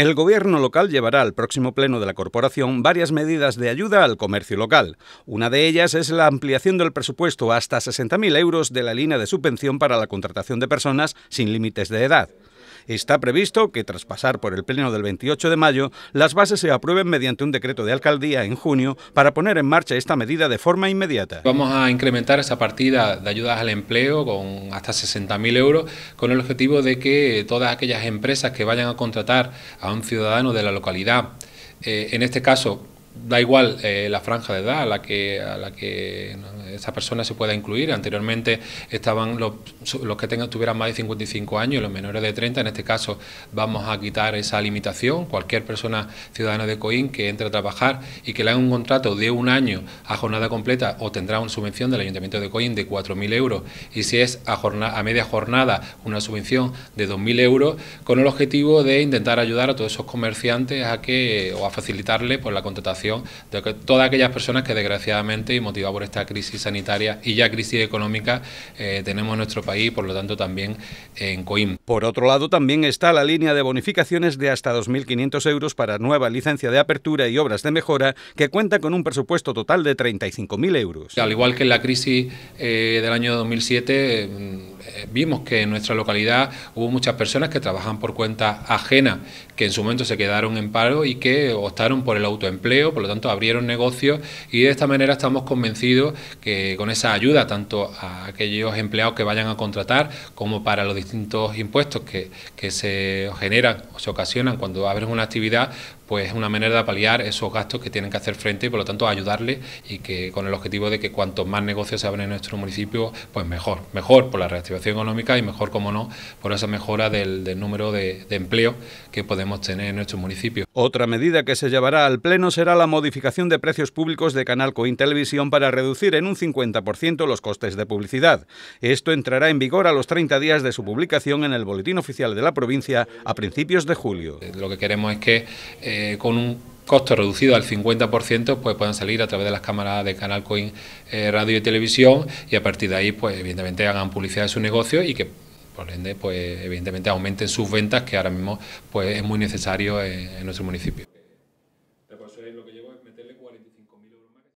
El gobierno local llevará al próximo pleno de la corporación varias medidas de ayuda al comercio local. Una de ellas es la ampliación del presupuesto hasta 60.000 euros de la línea de subvención para la contratación de personas sin límites de edad. Está previsto que, tras pasar por el Pleno del 28 de mayo, las bases se aprueben mediante un decreto de alcaldía en junio para poner en marcha esta medida de forma inmediata. Vamos a incrementar esa partida de ayudas al empleo con hasta 60.000 euros con el objetivo de que todas aquellas empresas que vayan a contratar a un ciudadano de la localidad eh, en este caso da igual eh, la franja de edad a la que, a la que esa persona se pueda incluir. Anteriormente estaban los, que tengan, tuvieran más de 55 años los menores de 30. En este caso vamos a quitar esa limitación. Cualquier persona ciudadana de Coín que entre a trabajar y que le haga un contrato de un año a jornada completa tendrá una subvención del Ayuntamiento de Coín de 4.000 euros. Y si es a, a media jornada, una subvención de 2.000 euros con el objetivo de intentar ayudar a todos esos comerciantes a que o a facilitarle por pues, la contratación de todas aquellas personas que desgraciadamente y motivadas por esta crisis sanitaria y ya crisis económica eh, tenemos en nuestro país y por lo tanto también en Coim. Por otro lado también está la línea de bonificaciones de hasta 2.500 euros para nueva licencia de apertura y obras de mejora que cuenta con un presupuesto total de 35.000 euros. Al igual que en la crisis eh, del año 2007, eh, vimos que en nuestra localidad hubo muchas personas que trabajan por cuenta ajena, que en su momento se quedaron en paro y que optaron por el autoempleo, por lo tanto abrieron negocios y de esta manera estamos convencidos que con esa ayuda tanto a aquellos empleados que vayan a contratar como para los distintos impuestos que, que se generan o se ocasionan cuando abren una actividad, pues una manera de paliar esos gastos que tienen que hacer frente y por lo tanto ayudarle y que con el objetivo de que cuanto más negocios se abren en nuestro municipio, pues mejor, mejor por la reactivación económica y mejor, como no, por esa mejora del, número de, de empleo que podemos tener en nuestro municipio. Otra medida que se llevará al Pleno será la modificación de precios públicos de Canal Cointelevisión... para reducir en un 50% los costes de publicidad. Esto entrará en vigor a los 30 días de su publicación en el Boletín Oficial de la Provincia a principios de julio. Lo que queremos es que eh, eh, con un costo reducido al 50%, pues puedan salir a través de las cámaras de Canal Coin eh, Radio y Televisión y a partir de ahí, pues evidentemente hagan publicidad de su negocio y que por ende, pues evidentemente aumenten sus ventas, que ahora mismo pues es muy necesario en nuestro municipio.